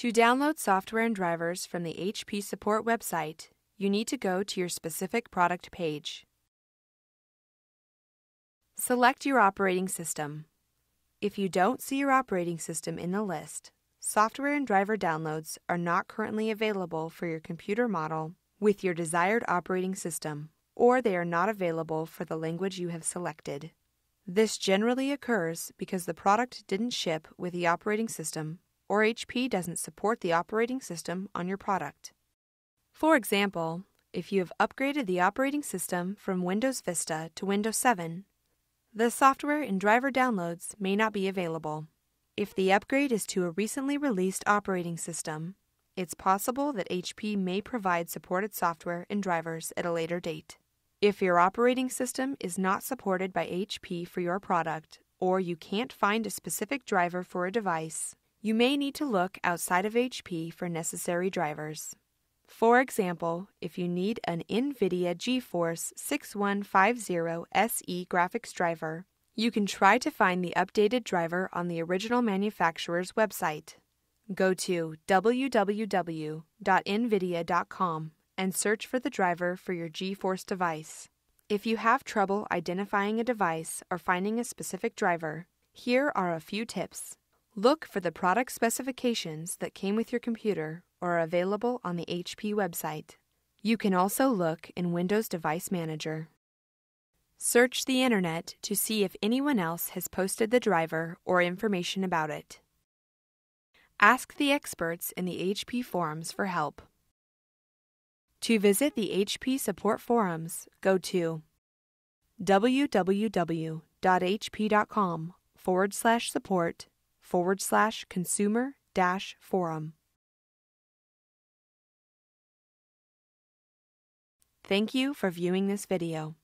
To download software and drivers from the HP support website, you need to go to your specific product page. Select your operating system. If you don't see your operating system in the list, software and driver downloads are not currently available for your computer model with your desired operating system, or they are not available for the language you have selected. This generally occurs because the product didn't ship with the operating system or HP doesn't support the operating system on your product. For example, if you have upgraded the operating system from Windows Vista to Windows 7, the software and driver downloads may not be available. If the upgrade is to a recently released operating system, it's possible that HP may provide supported software and drivers at a later date. If your operating system is not supported by HP for your product, or you can't find a specific driver for a device, you may need to look outside of HP for necessary drivers. For example, if you need an NVIDIA GeForce 6150 SE graphics driver, you can try to find the updated driver on the original manufacturer's website. Go to www.nvidia.com and search for the driver for your GeForce device. If you have trouble identifying a device or finding a specific driver, here are a few tips. Look for the product specifications that came with your computer or are available on the HP website. You can also look in Windows Device Manager. Search the Internet to see if anyone else has posted the driver or information about it. Ask the experts in the HP forums for help. To visit the HP support forums, go to www.hp.com forward slash support forward slash consumer dash forum. Thank you for viewing this video.